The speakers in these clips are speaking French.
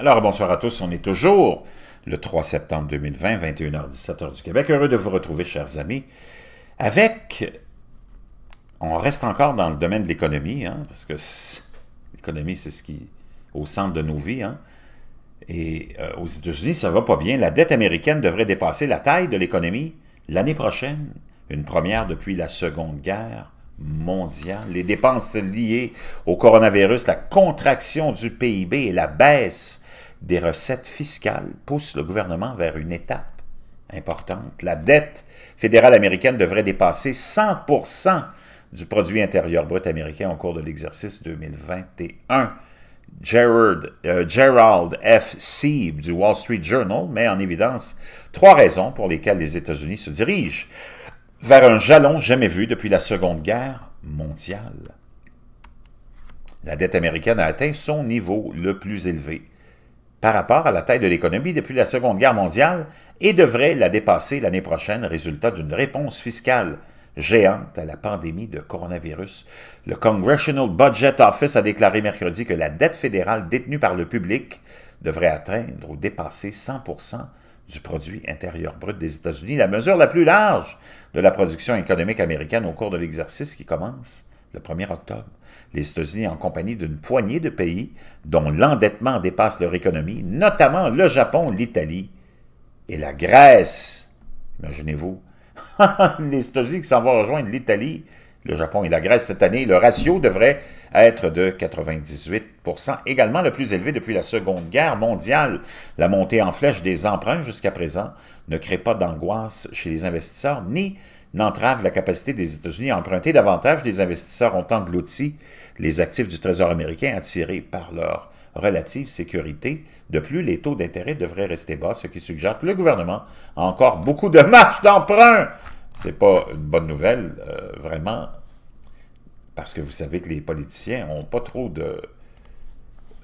Alors, bonsoir à tous, on est toujours le 3 septembre 2020, 21h, 17 du Québec. Heureux de vous retrouver, chers amis, avec... On reste encore dans le domaine de l'économie, hein, parce que l'économie, c'est ce qui est au centre de nos vies. Hein. Et euh, aux États-Unis, ça va pas bien. La dette américaine devrait dépasser la taille de l'économie l'année prochaine, une première depuis la Seconde Guerre mondiale. Les dépenses liées au coronavirus, la contraction du PIB et la baisse des recettes fiscales pousse le gouvernement vers une étape importante. La dette fédérale américaine devrait dépasser 100 du produit intérieur brut américain au cours de l'exercice 2021. Euh, Gerald F. Sieb du Wall Street Journal met en évidence trois raisons pour lesquelles les États-Unis se dirigent vers un jalon jamais vu depuis la Seconde Guerre mondiale. La dette américaine a atteint son niveau le plus élevé par rapport à la taille de l'économie depuis la Seconde Guerre mondiale et devrait la dépasser l'année prochaine, résultat d'une réponse fiscale géante à la pandémie de coronavirus. Le Congressional Budget Office a déclaré mercredi que la dette fédérale détenue par le public devrait atteindre ou dépasser 100 du produit intérieur brut des États-Unis, la mesure la plus large de la production économique américaine au cours de l'exercice qui commence le 1er octobre. Les États-Unis, en compagnie d'une poignée de pays dont l'endettement dépasse leur économie, notamment le Japon, l'Italie et la Grèce. Imaginez-vous, les États-Unis qui s'en vont rejoindre l'Italie, le Japon et la Grèce cette année, le ratio devrait être de 98 également le plus élevé depuis la Seconde Guerre mondiale. La montée en flèche des emprunts jusqu'à présent ne crée pas d'angoisse chez les investisseurs ni n'entrave la capacité des États-Unis à emprunter davantage, des investisseurs ont englouti les actifs du Trésor américain attirés par leur relative sécurité. De plus, les taux d'intérêt devraient rester bas, ce qui suggère que le gouvernement a encore beaucoup de marge d'emprunt. C'est pas une bonne nouvelle, euh, vraiment, parce que vous savez que les politiciens n'ont pas trop de,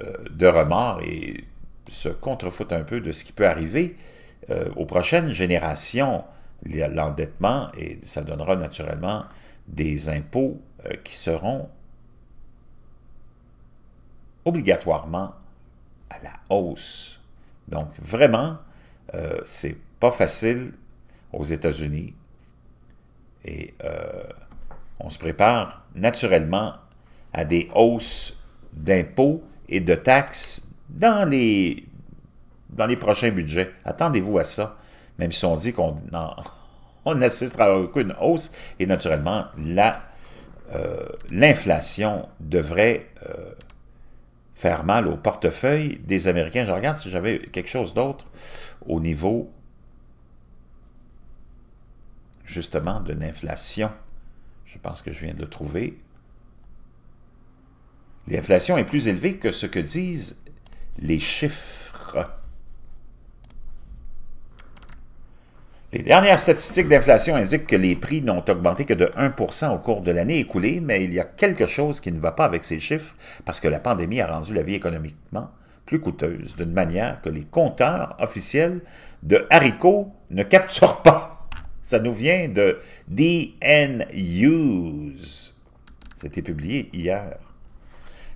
euh, de remords et se contrefoutent un peu de ce qui peut arriver euh, aux prochaines générations l'endettement et ça donnera naturellement des impôts euh, qui seront obligatoirement à la hausse. Donc vraiment, euh, c'est pas facile aux États-Unis et euh, on se prépare naturellement à des hausses d'impôts et de taxes dans les, dans les prochains budgets. Attendez-vous à ça même si on dit qu'on on assiste à aucune hausse, et naturellement, euh, l'inflation devrait euh, faire mal au portefeuille des Américains. Je regarde si j'avais quelque chose d'autre au niveau, justement, de l'inflation. Je pense que je viens de le trouver. L'inflation est plus élevée que ce que disent les chiffres Les dernières statistiques d'inflation indiquent que les prix n'ont augmenté que de 1 au cours de l'année écoulée, mais il y a quelque chose qui ne va pas avec ces chiffres parce que la pandémie a rendu la vie économiquement plus coûteuse, d'une manière que les compteurs officiels de haricots ne capturent pas. Ça nous vient de DNUs. C'était publié hier.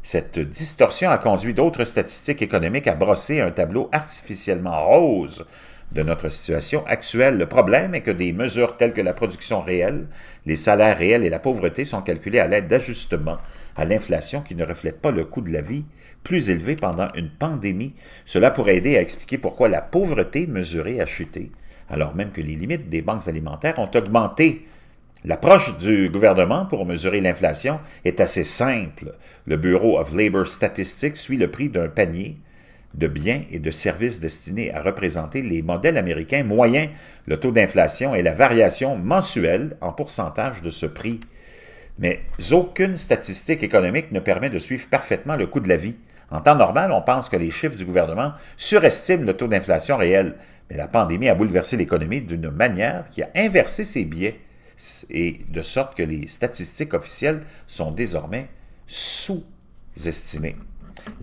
Cette distorsion a conduit d'autres statistiques économiques à brosser un tableau artificiellement rose de notre situation actuelle. Le problème est que des mesures telles que la production réelle, les salaires réels et la pauvreté sont calculées à l'aide d'ajustements à l'inflation qui ne reflètent pas le coût de la vie plus élevé pendant une pandémie. Cela pourrait aider à expliquer pourquoi la pauvreté mesurée a chuté, alors même que les limites des banques alimentaires ont augmenté. L'approche du gouvernement pour mesurer l'inflation est assez simple. Le Bureau of Labor Statistics suit le prix d'un panier de biens et de services destinés à représenter les modèles américains moyens, le taux d'inflation et la variation mensuelle en pourcentage de ce prix. Mais aucune statistique économique ne permet de suivre parfaitement le coût de la vie. En temps normal, on pense que les chiffres du gouvernement surestiment le taux d'inflation réel, mais la pandémie a bouleversé l'économie d'une manière qui a inversé ses biais, et de sorte que les statistiques officielles sont désormais sous-estimées.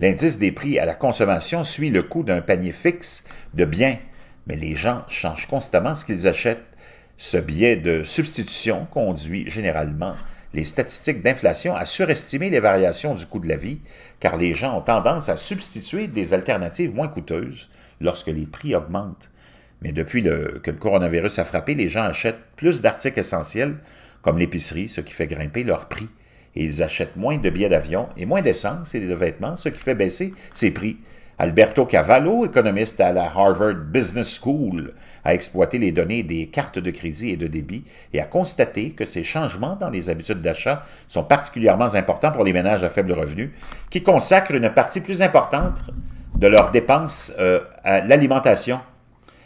L'indice des prix à la consommation suit le coût d'un panier fixe de biens, mais les gens changent constamment ce qu'ils achètent. Ce biais de substitution conduit généralement les statistiques d'inflation à surestimer les variations du coût de la vie, car les gens ont tendance à substituer des alternatives moins coûteuses lorsque les prix augmentent. Mais depuis que le coronavirus a frappé, les gens achètent plus d'articles essentiels, comme l'épicerie, ce qui fait grimper leur prix ils achètent moins de billets d'avion et moins d'essence et de vêtements, ce qui fait baisser ses prix. Alberto Cavallo, économiste à la Harvard Business School, a exploité les données des cartes de crédit et de débit et a constaté que ces changements dans les habitudes d'achat sont particulièrement importants pour les ménages à faible revenu, qui consacrent une partie plus importante de leurs dépenses euh, à l'alimentation.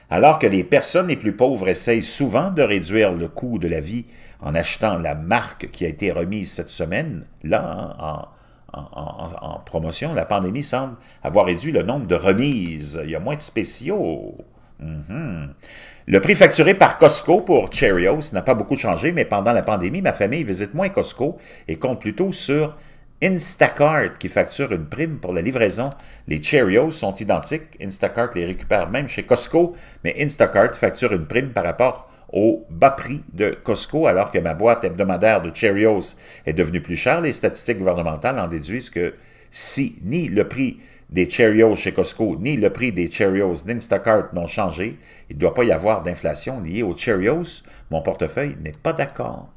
Alors que les personnes les plus pauvres essayent souvent de réduire le coût de la vie en achetant la marque qui a été remise cette semaine, là, en, promotion, la pandémie semble avoir réduit le nombre de remises. Il y a moins de spéciaux. Mm-hmm. Le prix facturé par Costco pour Cheerios n'a pas beaucoup changé, mais pendant la pandémie, ma famille visite moins Costco et compte plutôt sur Instacart qui facture une prime pour la livraison. Les Cheerios sont identiques. Instacart les récupère même chez Costco, mais Instacart facture une prime par rapport au bas prix de Costco, alors que ma boîte hebdomadaire de Cheerios est devenue plus chère. Les statistiques gouvernementales en déduisent que si ni le prix des Cheerios chez Costco ni le prix des Cheerios d'Instacart n'ont changé, il ne doit pas y avoir d'inflation liée aux Cheerios. Mon portefeuille n'est pas d'accord.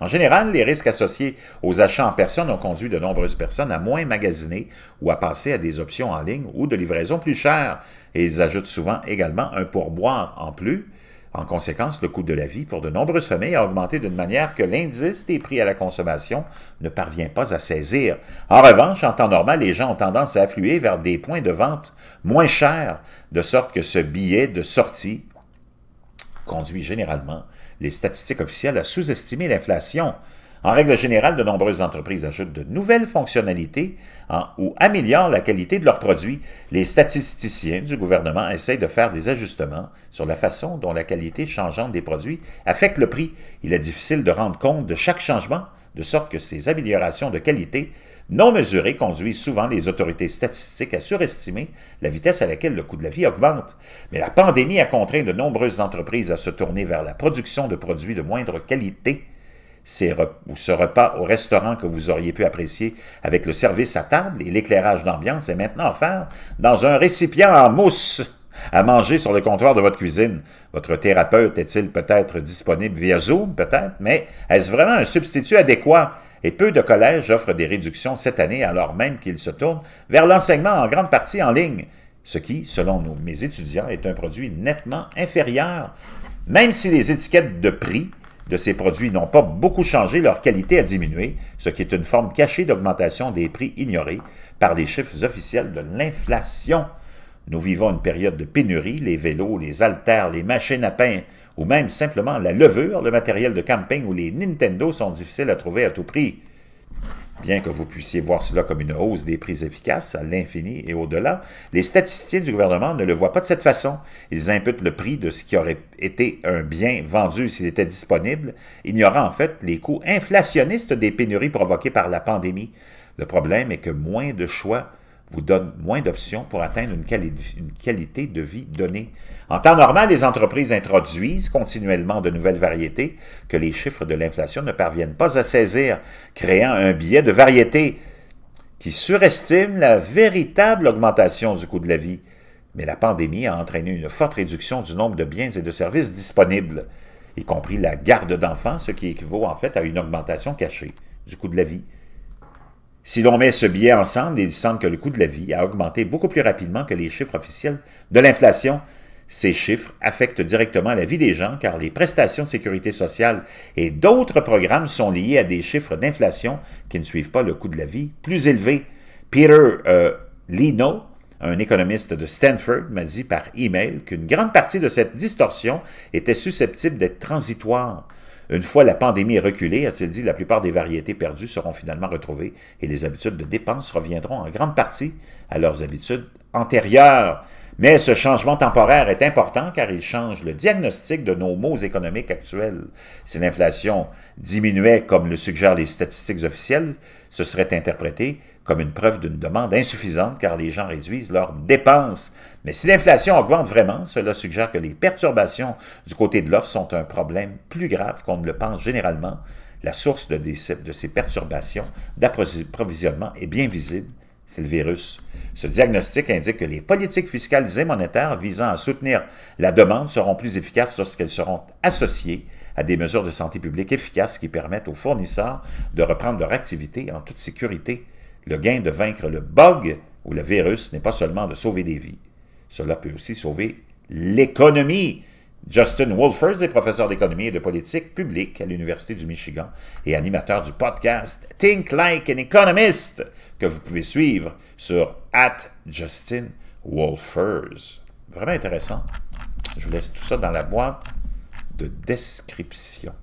En général, les risques associés aux achats en personne ont conduit de nombreuses personnes à moins magasiner ou à passer à des options en ligne ou de livraison plus chères. Et ils ajoutent souvent également un pourboire en plus en conséquence, le coût de la vie pour de nombreuses familles a augmenté d'une manière que l'indice des prix à la consommation ne parvient pas à saisir. En revanche, en temps normal, les gens ont tendance à affluer vers des points de vente moins chers, de sorte que ce billet de sortie conduit généralement les statistiques officielles à sous-estimer l'inflation. En règle générale, de nombreuses entreprises ajoutent de nouvelles fonctionnalités ou améliorent la qualité de leurs produits. Les statisticiens du gouvernement essayent de faire des ajustements sur la façon dont la qualité changeante des produits affecte le prix. Il est difficile de rendre compte de chaque changement, de sorte que ces améliorations de qualité non mesurées conduisent souvent les autorités statistiques à surestimer la vitesse à laquelle le coût de la vie augmente. Mais la pandémie a contraint de nombreuses entreprises à se tourner vers la production de produits de moindre qualité ou ce repas au restaurant que vous auriez pu apprécier avec le service à table et l'éclairage d'ambiance est maintenant offert dans un récipient en mousse à manger sur le comptoir de votre cuisine. Votre thérapeute est-il peut-être disponible via Zoom, peut-être, mais est-ce vraiment un substitut adéquat? Et peu de collèges offrent des réductions cette année alors même qu'ils se tournent vers l'enseignement en grande partie en ligne, ce qui, selon mes étudiants, est un produit nettement inférieur. Même si les étiquettes de prix de ces produits n'ont pas beaucoup changé, leur qualité a diminué, ce qui est une forme cachée d'augmentation des prix ignorés par les chiffres officiels de l'inflation. Nous vivons une période de pénurie, les vélos, les haltères, les machines à pain ou même simplement la levure, le matériel de camping ou les Nintendo sont difficiles à trouver à tout prix. Bien que vous puissiez voir cela comme une hausse des prix efficaces à l'infini et au-delà, les statisticiens du gouvernement ne le voient pas de cette façon. Ils imputent le prix de ce qui aurait été un bien vendu s'il était disponible, ignorant en fait les coûts inflationnistes des pénuries provoquées par la pandémie. Le problème est que moins de choix vous donne moins d'options pour atteindre une, qualité de vie donnée. En temps normal, les entreprises introduisent continuellement de nouvelles variétés que les chiffres de l'inflation ne parviennent pas à saisir, créant un billet de variété qui surestime la véritable augmentation du coût de la vie. Mais la pandémie a entraîné une forte réduction du nombre de biens et de services disponibles, y compris la garde d'enfants, ce qui équivaut en fait à une augmentation cachée du coût de la vie. Si l'on met ce billet ensemble, il semble que le coût de la vie a augmenté beaucoup plus rapidement que les chiffres officiels de l'inflation. Ces chiffres affectent directement la vie des gens car les prestations de sécurité sociale et d'autres programmes sont liés à des chiffres d'inflation qui ne suivent pas le coût de la vie plus élevé. Peter euh, Lino, un économiste de Stanford, m'a dit par email qu'une grande partie de cette distorsion était susceptible d'être transitoire. Une fois la pandémie reculée, a-t-il dit, la plupart des variétés perdues seront finalement retrouvées et les habitudes de dépenses reviendront en grande partie à leurs habitudes antérieures. Mais ce changement temporaire est important car il change le diagnostic de nos maux économiques actuels. Si l'inflation diminuait comme le suggèrent les statistiques officielles, ce serait interprété comme une preuve d'une demande insuffisante car les gens réduisent leurs dépenses. Mais si l'inflation augmente vraiment, cela suggère que les perturbations du côté de l'offre sont un problème plus grave qu'on ne le pense généralement. La source de, ces perturbations d'approvisionnement est bien visible c'est le virus. Ce diagnostic indique que les politiques fiscales et monétaires visant à soutenir la demande seront plus efficaces lorsqu'elles seront associées à des mesures de santé publique efficaces qui permettent aux fournisseurs de reprendre leur activité en toute sécurité. Le gain de vaincre le bug ou le virus n'est pas seulement de sauver des vies. Cela peut aussi sauver l'économie. Justin Wolfers est professeur d'économie et de politique publique à l'Université du Michigan et animateur du podcast Think Like an Economist que vous pouvez suivre sur at Justin Wolfers. Vraiment intéressant. Je vous laisse tout ça dans la boîte de description.